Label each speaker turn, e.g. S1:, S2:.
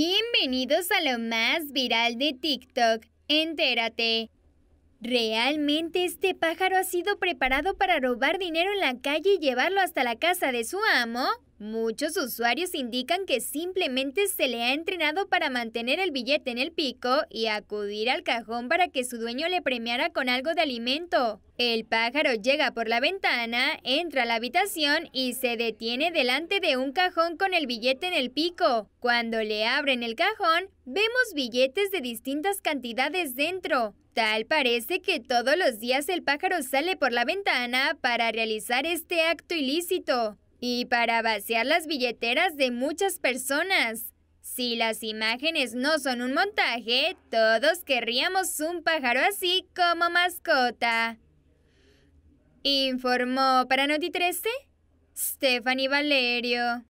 S1: Bienvenidos a lo más viral de TikTok. Entérate. Realmente este pájaro ha sido preparado para robar dinero en la calle y llevarlo hasta la casa de su amo. Muchos usuarios indican que simplemente se le ha entrenado para mantener el billete en el pico y acudir al cajón para que su dueño le premiara con algo de alimento. El pájaro llega por la ventana, entra a la habitación y se detiene delante de un cajón con el billete en el pico. Cuando le abren el cajón, vemos billetes de distintas cantidades dentro. Tal parece que todos los días el pájaro sale por la ventana para realizar este acto ilícito. Y para vaciar las billeteras de muchas personas. Si las imágenes no son un montaje, todos querríamos un pájaro así como mascota. Informó para Noti 13 Stephanie Valerio.